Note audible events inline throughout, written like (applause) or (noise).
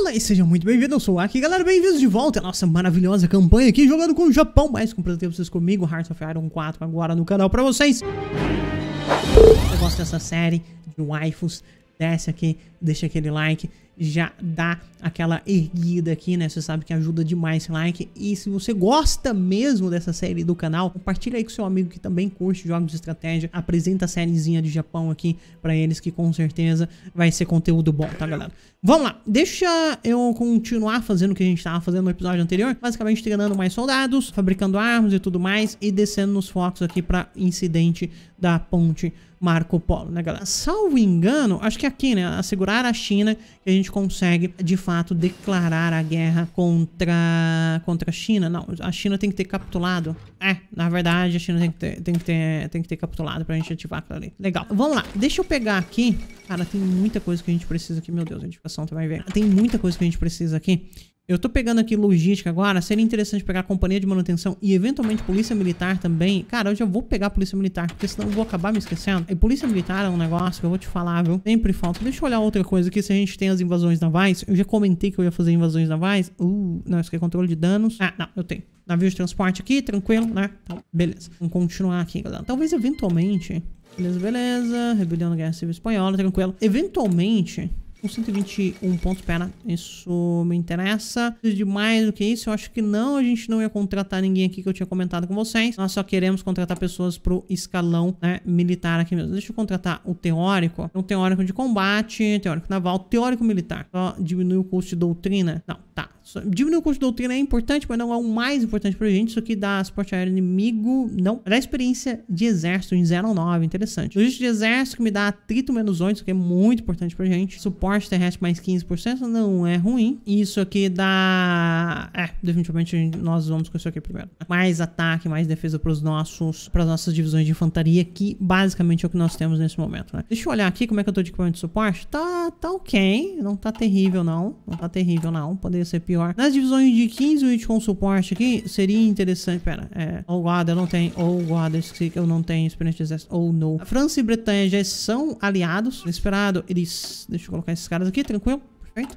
Olá e sejam muito bem-vindos, eu sou o Aki, galera, bem-vindos de volta à nossa maravilhosa campanha aqui, jogando com o Japão, mas compartilhando vocês comigo, Hearts of Iron 4 agora no canal pra vocês. Eu gosto dessa série de waifus, desce aqui, deixa aquele like já dá aquela erguida aqui, né? Você sabe que ajuda demais esse like. E se você gosta mesmo dessa série do canal, compartilha aí com seu amigo que também curte jogos de estratégia. Apresenta a sériezinha de Japão aqui para eles, que com certeza vai ser conteúdo bom, tá, galera? Vamos lá, deixa eu continuar fazendo o que a gente tava fazendo no episódio anterior. Basicamente treinando mais soldados, fabricando armas e tudo mais. E descendo nos focos aqui para incidente da ponte Marco Polo, né, galera? Salvo engano, acho que é aqui, né? Assegurar a China que a gente gente consegue de fato declarar a guerra contra, contra a China. Não, a China tem que ter capitulado. É, na verdade, a China tem que ter, tem que ter, tem que ter capitulado pra gente ativar aquilo ali. Legal. Vamos lá. Deixa eu pegar aqui. Cara, tem muita coisa que a gente precisa aqui. Meu Deus, a edificação vai ver Tem muita coisa que a gente precisa aqui. Eu tô pegando aqui logística agora, seria interessante pegar a companhia de manutenção e eventualmente polícia militar também. Cara, eu já vou pegar a polícia militar, porque senão eu vou acabar me esquecendo. E polícia militar é um negócio que eu vou te falar, viu? Sempre falta. Deixa eu olhar outra coisa aqui, se a gente tem as invasões navais. Eu já comentei que eu ia fazer invasões navais. Uh, não, isso aqui é controle de danos. Ah, não, eu tenho navio de transporte aqui, tranquilo, né? Então, beleza. Vamos continuar aqui, galera. Talvez eventualmente... Beleza, beleza. Rebelião da Guerra Civil Espanhola, tranquilo. Eventualmente com 121 pontos. Pera, isso me interessa. Preciso de mais do que isso? Eu acho que não. A gente não ia contratar ninguém aqui que eu tinha comentado com vocês. Nós só queremos contratar pessoas pro escalão né, militar aqui mesmo. Deixa eu contratar o teórico. Então, teórico de combate, teórico naval, teórico militar. Só diminui o custo de doutrina. Não, tá. Diminuir o custo de doutrina é importante, mas não é o mais importante pra gente. Isso aqui dá suporte aéreo inimigo, não. Dá experiência de exército em 09, interessante. Logística de exército que me dá atrito menos 8, isso aqui é muito importante pra gente. Suporte terrestre mais 15%, não é ruim. Isso aqui dá... É, definitivamente nós vamos com isso aqui primeiro. Mais ataque, mais defesa pros nossos, pras nossas divisões de infantaria, que basicamente é o que nós temos nesse momento, né? Deixa eu olhar aqui como é que eu tô de equipamento de suporte. Tá, tá ok, não tá terrível não, não tá terrível não, poderia ser pior melhor. Nas divisões de 15 e com suporte aqui, seria interessante. Pera, é. oh, God, eu não tenho. oh, God, eu esqueci que eu não tenho experiência de exército. oh, não. A França e Bretanha já são aliados. Esperado, eles. Deixa eu colocar esses caras aqui, tranquilo.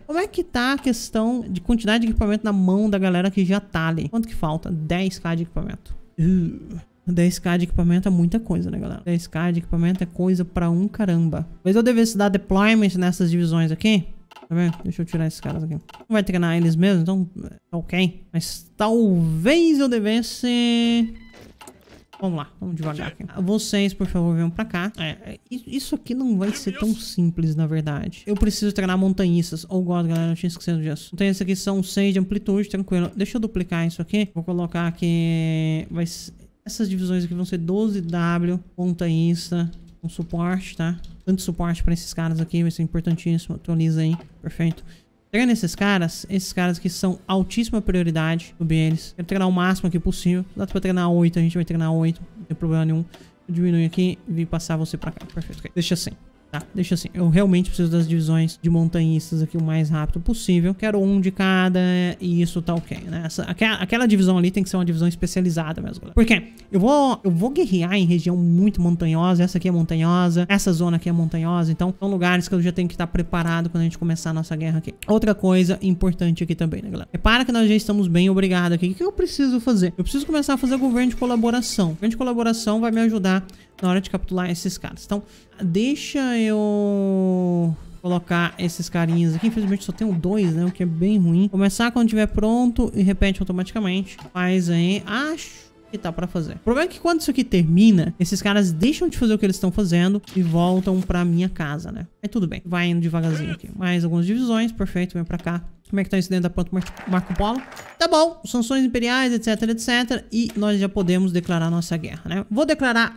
Como é que tá a questão de quantidade de equipamento na mão da galera que já tá ali? Quanto que falta? 10k de equipamento. Uh, 10k de equipamento é muita coisa, né, galera? 10k de equipamento é coisa pra um caramba. Talvez eu devesse dar deployment nessas divisões aqui. Tá vendo? Deixa eu tirar esses caras aqui. Não vai treinar eles mesmo, então... É ok. Mas talvez eu devesse... Vamos lá, vamos devagar aqui. Vocês, por favor, venham pra cá. É, é isso aqui não vai ser tão simples, na verdade. Eu preciso treinar montanhistas. Oh, God, galera, eu tinha esquecido disso. Montanhistas então, aqui são 6 de amplitude, tranquilo. Deixa eu duplicar isso aqui. Vou colocar aqui... Vai... Essas divisões aqui vão ser 12W, montanhista, com suporte, tá? tanto suporte pra esses caras aqui, vai ser importantíssimo. Atualiza aí, perfeito. Treinando esses caras, esses caras que são altíssima prioridade, subir eles. Quero treinar o máximo aqui possível. Dá pra treinar 8, a gente vai treinar 8, não tem problema nenhum. Diminui aqui, vim passar você pra cá, perfeito. Deixa assim. Tá, deixa assim. Eu realmente preciso das divisões de montanhistas aqui o mais rápido possível. Quero um de cada e isso tá ok, né? Essa, aquela, aquela, divisão ali tem que ser uma divisão especializada mesmo, galera. Porque eu vou, eu vou guerrear em região muito montanhosa. Essa aqui é montanhosa, essa zona aqui é montanhosa. Então, são lugares que eu já tenho que estar preparado quando a gente começar a nossa guerra aqui. Outra coisa importante aqui também, né, galera? Repara que nós já estamos bem obrigado aqui. O que eu preciso fazer? Eu preciso começar a fazer governo de colaboração. O governo de colaboração vai me ajudar na hora de capturar esses caras. Então, deixa eu colocar esses carinhas aqui. Infelizmente só tenho dois, né? O que é bem ruim. Começar quando tiver pronto e repete automaticamente. Faz aí. Acho que tá pra fazer. O problema é que quando isso aqui termina, esses caras deixam de fazer o que eles estão fazendo e voltam pra minha casa, né? Aí tudo bem. Vai indo devagarzinho aqui. Mais algumas divisões. Perfeito. Vem pra cá como é que tá isso dentro da ponta Marco Polo. Tá bom, sanções imperiais, etc, etc. E nós já podemos declarar nossa guerra, né? Vou declarar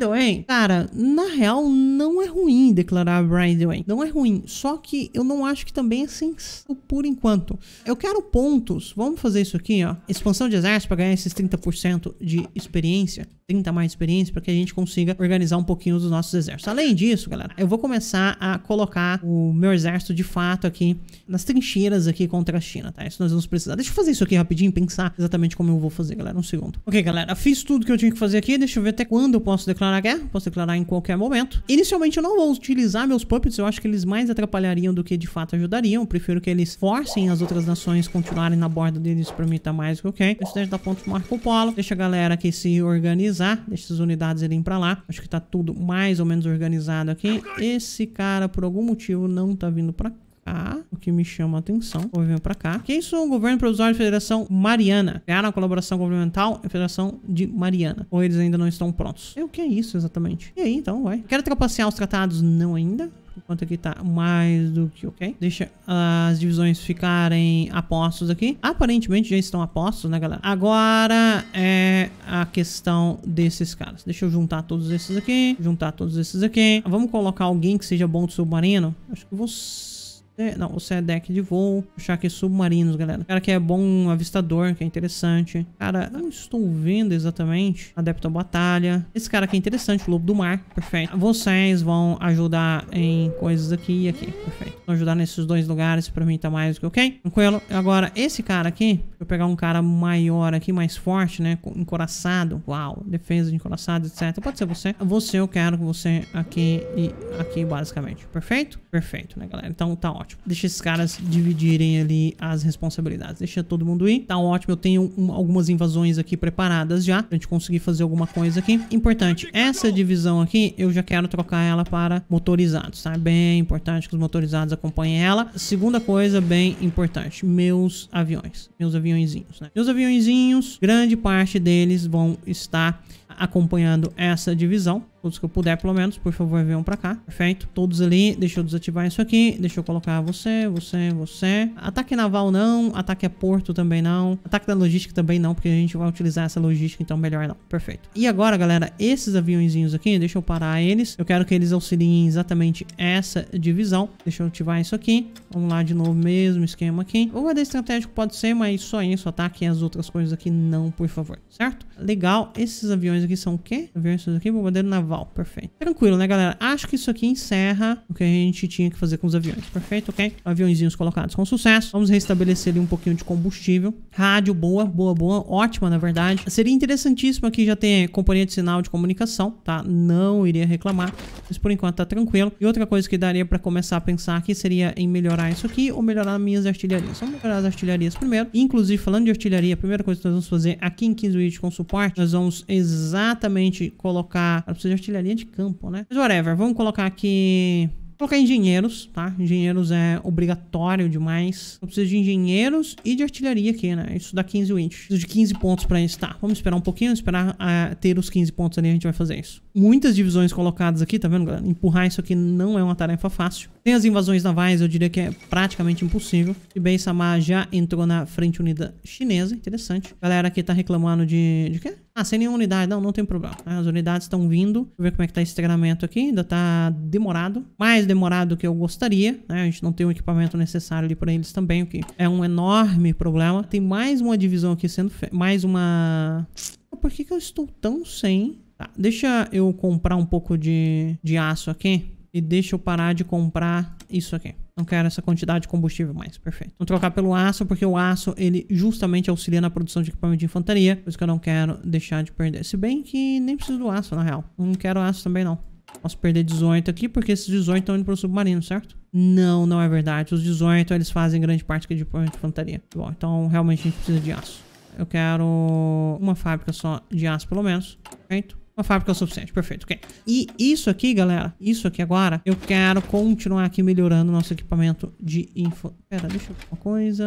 away. Cara, na real, não é ruim declarar away. Não é ruim, só que eu não acho que também é sensato por enquanto. Eu quero pontos. Vamos fazer isso aqui, ó. Expansão de exército para ganhar esses 30% de experiência. 30 mais experiência para que a gente consiga organizar um pouquinho dos nossos exércitos. Além disso, galera, eu vou começar a colocar o meu exército de fato aqui nas trincheiras aqui contra a China, tá? Isso nós vamos precisar. Deixa eu fazer isso aqui rapidinho e pensar exatamente como eu vou fazer, galera. Um segundo. Ok, galera, fiz tudo que eu tinha que fazer aqui. Deixa eu ver até quando eu posso declarar guerra. Posso declarar em qualquer momento. Inicialmente eu não vou utilizar meus puppets. Eu acho que eles mais atrapalhariam do que de fato ajudariam. Eu prefiro que eles forcem as outras nações continuarem na borda deles pra mim tá mais que ok. Isso daí dá ponto Marco Polo. Deixa a galera aqui se organizar. Deixa as unidades irem pra lá. Acho que tá tudo mais ou menos organizado aqui. Esse cara, por algum motivo, não tá vindo pra cá cá, o que me chama a atenção. Vou vir pra cá. Que isso, o governo provisório da Federação Mariana. Criaram a colaboração governamental e Federação de Mariana. Ou eles ainda não estão prontos. E o que é isso, exatamente? E aí, então, vai. Quero trapacear os tratados? Não ainda. Enquanto aqui tá mais do que ok. Deixa as divisões ficarem apostos aqui. Aparentemente já estão apostos, né, galera? Agora é a questão desses caras. Deixa eu juntar todos esses aqui. Juntar todos esses aqui. Vamos colocar alguém que seja bom do submarino? Acho que você é, não, você é deck de voo, puxar aqui submarinos, galera. Cara que é bom avistador, que é interessante. Cara, não estou vendo exatamente. Adepto à batalha. Esse cara aqui é interessante, lobo do mar, perfeito. Vocês vão ajudar em coisas aqui e aqui, perfeito. Vão ajudar nesses dois lugares, pra mim tá mais do que ok. Tranquilo. Agora, esse cara aqui, vou pegar um cara maior aqui, mais forte, né, encoraçado. Uau, defesa de encoraçado, etc. Pode ser você. Você, eu quero que você aqui e aqui, basicamente. Perfeito? Perfeito, né, galera? Então tá ótimo ótimo. Deixa esses caras dividirem ali as responsabilidades. Deixa todo mundo ir. Tá ótimo. Eu tenho um, algumas invasões aqui preparadas já. Pra gente conseguir fazer alguma coisa aqui. Importante. Essa divisão aqui, eu já quero trocar ela para motorizados, tá? Bem importante que os motorizados acompanhem ela. Segunda coisa bem importante. Meus aviões. Meus aviõezinhos, né? Meus aviõezinhos, grande parte deles vão estar acompanhando essa divisão. Todos que eu puder, pelo menos, por favor, venham pra cá. Perfeito. Todos ali. Deixa eu desativar isso aqui. Deixa eu colocar você, você, você. Ataque naval não. Ataque a porto também não. Ataque da logística também não, porque a gente vai utilizar essa logística, então melhor não. Perfeito. E agora, galera, esses aviãozinhos aqui, deixa eu parar eles. Eu quero que eles auxiliem exatamente essa divisão. Deixa eu ativar isso aqui. Vamos lá de novo, mesmo esquema aqui. O estratégico pode ser, mas só isso, ataque e as outras coisas aqui não, por favor. Certo? Legal. Esses aviões aqui são o quê? Aviões aqui, bombardeiro naval naval. Perfeito. Tranquilo, né, galera? Acho que isso aqui encerra o que a gente tinha que fazer com os aviões. Perfeito, ok? Aviãozinhos colocados com sucesso. Vamos restabelecer ali um pouquinho de combustível. Rádio, boa, boa, boa. Ótima, na verdade. Seria interessantíssimo aqui já ter companhia de sinal de comunicação, tá? Não iria reclamar. Mas por enquanto tá tranquilo. E outra coisa que daria pra começar a pensar aqui seria em melhorar isso aqui ou melhorar minhas artilharias. Vamos melhorar as artilharias primeiro. Inclusive, falando de artilharia, a primeira coisa que nós vamos fazer aqui em 15 vídeos com suporte, nós vamos exatamente colocar... Ela precisa de artilharia de campo, né? Mas whatever, vamos colocar aqui colocar engenheiros, tá? Engenheiros é obrigatório demais. Eu preciso de engenheiros e de artilharia aqui, né? Isso dá 15 wins. Preciso de 15 pontos pra isso. Tá, vamos esperar um pouquinho, esperar uh, ter os 15 pontos ali, a gente vai fazer isso. Muitas divisões colocadas aqui, tá vendo, galera? Empurrar isso aqui não é uma tarefa fácil. Sem as invasões navais, eu diria que é praticamente impossível. Se bem, Samar já entrou na frente unida chinesa. Interessante. A galera aqui tá reclamando de... De quê? Ah, sem nenhuma unidade. Não, não tem problema. Né? As unidades estão vindo. Deixa eu ver como é que tá esse treinamento aqui. Ainda tá demorado. Mais demorado do que eu gostaria. Né? A gente não tem o equipamento necessário ali para eles também, o que é um enorme problema. Tem mais uma divisão aqui sendo... Fe... Mais uma... Ah, por que que eu estou tão sem... Tá, deixa eu comprar um pouco de, de aço aqui e deixa eu parar de comprar isso aqui. Não quero essa quantidade de combustível mais. Perfeito. Vamos trocar pelo aço, porque o aço, ele justamente auxilia na produção de equipamento de infantaria. Por isso que eu não quero deixar de perder. Se bem que nem preciso do aço, na real. Não quero aço também, não. Posso perder 18 aqui, porque esses 18 estão indo para o submarino, certo? Não, não é verdade. Os 18, eles fazem grande parte de equipamento de infantaria. Bom, então realmente a gente precisa de aço. Eu quero uma fábrica só de aço, pelo menos. Perfeito. Uma fábrica é o suficiente, perfeito, ok. E isso aqui, galera, isso aqui agora, eu quero continuar aqui melhorando o nosso equipamento de info... Pera, deixa eu ver uma coisa...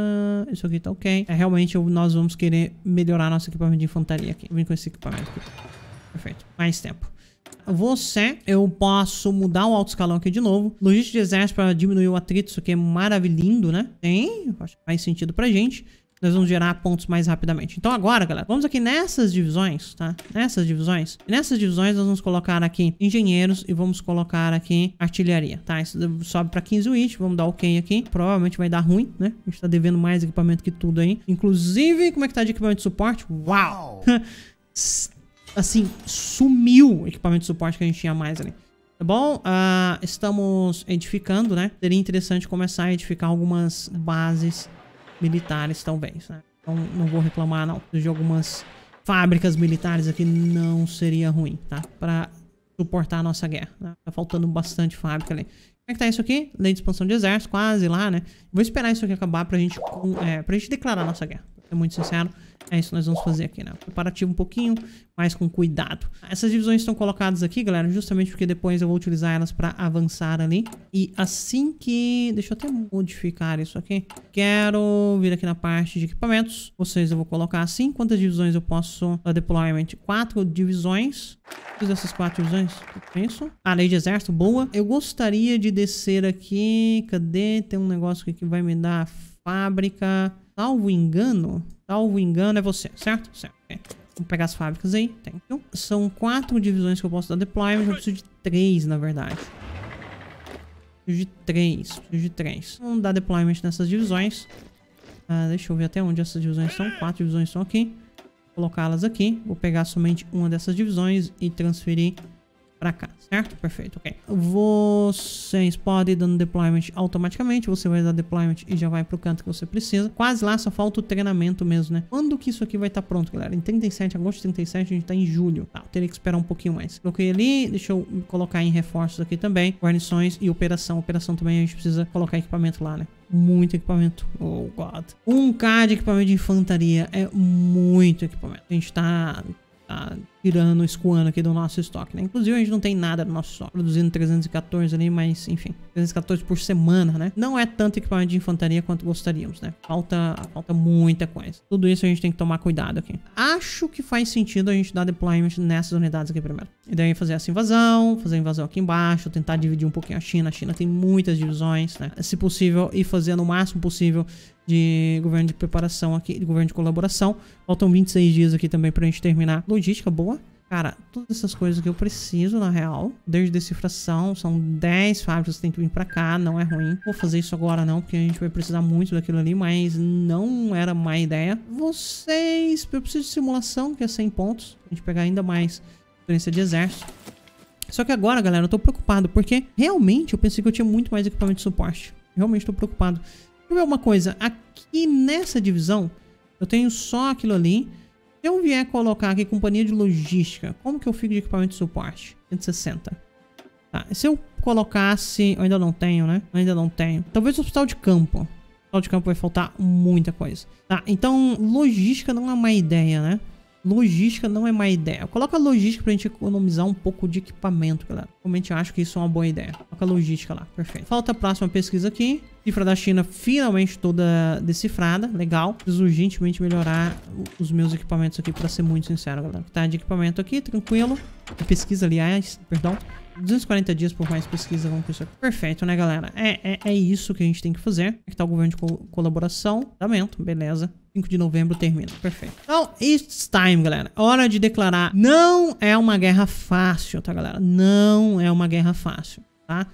Isso aqui tá ok. É, realmente nós vamos querer melhorar nosso equipamento de infantaria aqui. Vim com esse equipamento aqui. Perfeito. Mais tempo você, eu posso mudar o alto escalão aqui de novo. Logística de exército para diminuir o atrito, isso aqui é maravilhoso, né? Tem, acho que faz sentido pra gente nós vamos gerar pontos mais rapidamente. Então agora, galera, vamos aqui nessas divisões, tá? Nessas divisões. Nessas divisões nós vamos colocar aqui engenheiros e vamos colocar aqui artilharia, tá? Isso sobe para 15 witch, vamos dar ok aqui. Provavelmente vai dar ruim, né? A gente tá devendo mais equipamento que tudo aí. Inclusive, como é que tá de equipamento de suporte? Uau! (laughs) assim, sumiu o equipamento de suporte que a gente tinha mais ali. Tá bom? Uh, estamos edificando, né? Seria interessante começar a edificar algumas bases militares, talvez, né? Então não vou reclamar, não. De algumas fábricas militares aqui não seria ruim, tá? Pra suportar a nossa guerra, né? Tá faltando bastante fábrica ali. Como é que tá isso aqui? Lei de expansão de exército, quase lá, né? Vou esperar isso aqui acabar pra gente, é, pra gente declarar a nossa guerra ser muito sincero. É isso que nós vamos fazer aqui, né? Preparativo um pouquinho, mas com cuidado. Essas divisões estão colocadas aqui, galera, justamente porque depois eu vou utilizar elas para avançar ali. E assim que... Deixa eu até modificar isso aqui. Quero vir aqui na parte de equipamentos. Vocês eu vou colocar assim. Quantas divisões eu posso... Uh, deployment, quatro divisões. Fiz essas quatro divisões. É isso. A ah, lei de exército, boa. Eu gostaria de descer aqui... Cadê? Tem um negócio aqui que vai me dar fábrica... Salvo engano, salvo engano é você, certo? Certo. Okay. Vamos pegar as fábricas aí. Thank you. São quatro divisões que eu posso dar deploy, mas eu preciso de três, na verdade. Preciso de três, preciso de três. Vamos dar deployment nessas divisões. Ah, deixa eu ver até onde essas divisões estão. Quatro divisões estão aqui. colocá-las aqui. Vou pegar somente uma dessas divisões e transferir pra cá, certo? Perfeito, ok. Vocês podem ir dando deployment automaticamente, você vai dar deployment e já vai pro canto que você precisa. Quase lá, só falta o treinamento mesmo, né? Quando que isso aqui vai estar tá pronto, galera? Em 37, agosto de 37, a gente tá em julho. Tá, eu teria que esperar um pouquinho mais. Coloquei ali, deixa eu colocar em reforços aqui também, guarnições e operação. Operação também a gente precisa colocar equipamento lá, né? muito equipamento. Oh, God. 1k de equipamento de infantaria é muito equipamento. A gente tá, tá tirando, escoando aqui do nosso estoque, né? Inclusive a gente não tem nada no nosso estoque, produzindo 314 ali, mas enfim, 314 por semana, né? Não é tanto equipamento de infantaria quanto gostaríamos, né? Falta, falta muita coisa. Tudo isso a gente tem que tomar cuidado aqui. Acho que faz sentido a gente dar deployment nessas unidades aqui primeiro. E daí fazer essa invasão, fazer a invasão aqui embaixo, tentar dividir um pouquinho a China. A China tem muitas divisões, né? Se possível, e fazer no máximo possível de governo de preparação aqui, de governo de colaboração. Faltam 26 dias aqui também pra gente terminar. Logística boa, Cara, todas essas coisas que eu preciso, na real. Desde decifração, são 10 fábricas que tem que vir pra cá, não é ruim. Vou fazer isso agora não, porque a gente vai precisar muito daquilo ali, mas não era má ideia. Vocês... Eu preciso de simulação, que é 100 pontos. A gente pegar ainda mais experiência de exército. Só que agora, galera, eu tô preocupado, porque realmente eu pensei que eu tinha muito mais equipamento de suporte. Realmente tô preocupado. Deixa eu ver uma coisa. Aqui nessa divisão, eu tenho só aquilo ali eu vier colocar aqui companhia de logística, como que eu fico de equipamento de suporte? 160. Tá, se eu colocasse... Eu ainda não tenho, né? Eu ainda não tenho. Talvez o hospital de campo. O hospital de campo vai faltar muita coisa. Tá, então logística não é uma ideia, né? Logística não é má ideia. Coloca logística pra gente economizar um pouco de equipamento, galera. Realmente acho que isso é uma boa ideia. Coloca logística lá, perfeito. Falta a próxima pesquisa aqui. Cifra da China finalmente toda decifrada, legal. Preciso urgentemente melhorar os meus equipamentos aqui, pra ser muito sincero, galera. Tá de equipamento aqui, tranquilo. A pesquisa, aliás, perdão. 240 dias por mais pesquisa, vamos pensar. Perfeito, né, galera? É, é, é, isso que a gente tem que fazer. Aqui tá o governo de co colaboração, lamento, beleza. 5 de novembro termina, perfeito. Então, it's time, galera. Hora de declarar. Não é uma guerra fácil, tá, galera? Não é uma guerra fácil, tá?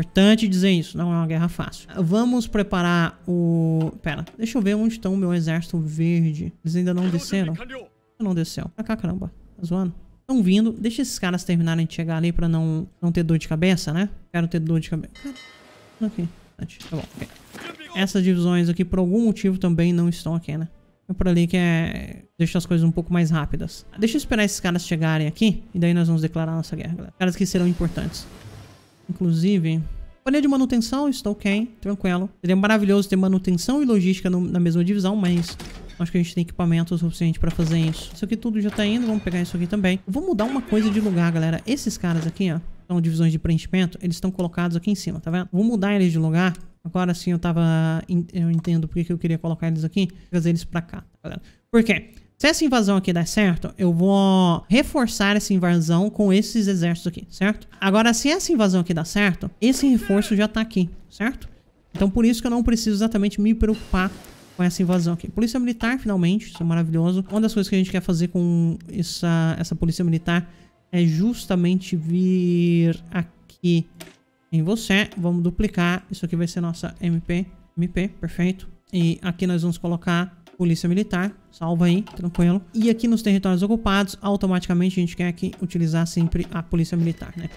Importante dizer isso, não é uma guerra fácil. Vamos preparar o... Pera, deixa eu ver onde estão o meu exército verde. Eles ainda não desceram? Não desceu. Pra cá, caramba. Tá zoando? Estão vindo. Deixa esses caras terminarem de chegar ali pra não, não ter dor de cabeça, né? Quero ter dor de cabeça. Aqui. Tá bom, okay. Essas divisões aqui, por algum motivo, também não estão aqui, né? É por ali que é... Deixa as coisas um pouco mais rápidas. Deixa eu esperar esses caras chegarem aqui. E daí nós vamos declarar nossa guerra, galera. Caras que serão importantes inclusive. Folha de manutenção, estou ok, tranquilo. Seria maravilhoso ter manutenção e logística no, na mesma divisão, mas Acho que a gente tem equipamento suficiente pra fazer isso. Isso aqui tudo já tá indo. Vamos pegar isso aqui também. Vou mudar uma coisa de lugar, galera. Esses caras aqui, ó. São divisões de preenchimento. Eles estão colocados aqui em cima, tá vendo? Vou mudar eles de lugar. Agora sim eu tava... Eu entendo porque que eu queria colocar eles aqui. Trazer eles pra cá, tá, galera. Por quê? Se essa invasão aqui der certo, eu vou reforçar essa invasão com esses exércitos aqui, certo? Agora, se essa invasão aqui dar certo, esse reforço já tá aqui, certo? Então, por isso que eu não preciso exatamente me preocupar com essa invasão aqui. Polícia Militar, finalmente, isso é maravilhoso. Uma das coisas que a gente quer fazer com essa, essa Polícia Militar é justamente vir aqui em você. Vamos duplicar. Isso aqui vai ser nossa MP. MP, perfeito. E aqui nós vamos colocar polícia militar. Salva aí, tranquilo. E aqui nos territórios ocupados, automaticamente a gente quer aqui utilizar sempre a polícia militar, né?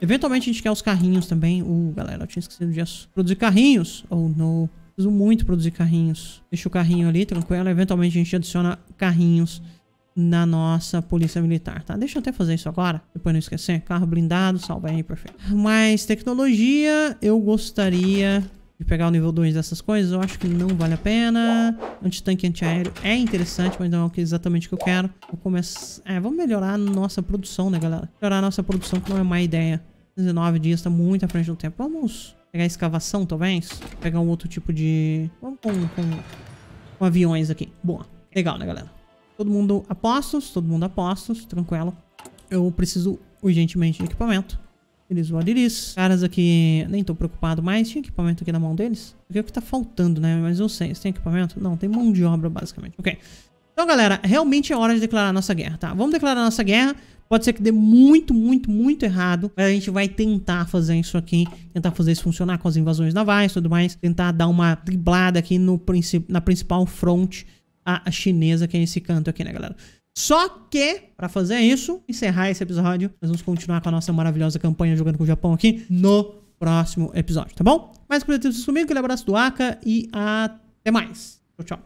Eventualmente a gente quer os carrinhos também. Uh, galera, eu tinha esquecido de Produzir carrinhos. Oh, não. Preciso muito produzir carrinhos. Deixa o carrinho ali, tranquilo. Eventualmente a gente adiciona carrinhos na nossa polícia militar, tá? Deixa eu até fazer isso agora, depois não esquecer. Carro blindado, salva aí, perfeito. Mais tecnologia, eu gostaria de pegar o nível 2 dessas coisas, eu acho que não vale a pena. Antitanque antiaéreo é interessante, mas não é exatamente o que eu quero. Vou começar... É, vamos melhorar a nossa produção, né, galera? Melhorar a nossa produção, que não é má ideia. 19 dias, está muito à frente do tempo. Vamos pegar a escavação, talvez. Pegar um outro tipo de... Vamos com, com, com aviões aqui. Boa. Legal, né, galera? Todo mundo apostos, todo mundo apostos, tranquilo. Eu preciso urgentemente de equipamento. Eles vão ali. Os caras aqui nem tô preocupado mais. Tinha equipamento aqui na mão deles? Aqui é o que tá faltando, né? Mas eu sei. Você tem equipamento? Não, tem mão de obra, basicamente. Ok. Então, galera, realmente é hora de declarar nossa guerra, tá? Vamos declarar nossa guerra. Pode ser que dê muito, muito, muito errado, mas a gente vai tentar fazer isso aqui, tentar fazer isso funcionar com as invasões navais e tudo mais, tentar dar uma driblada aqui no, na principal front a, a chinesa, que é esse canto aqui, né, galera? Só que, para fazer isso, encerrar esse episódio, nós vamos continuar com a nossa maravilhosa campanha jogando com o Japão aqui no próximo episódio, tá bom? Mais um comigo, aquele abraço do Aka e até mais. Tchau, tchau.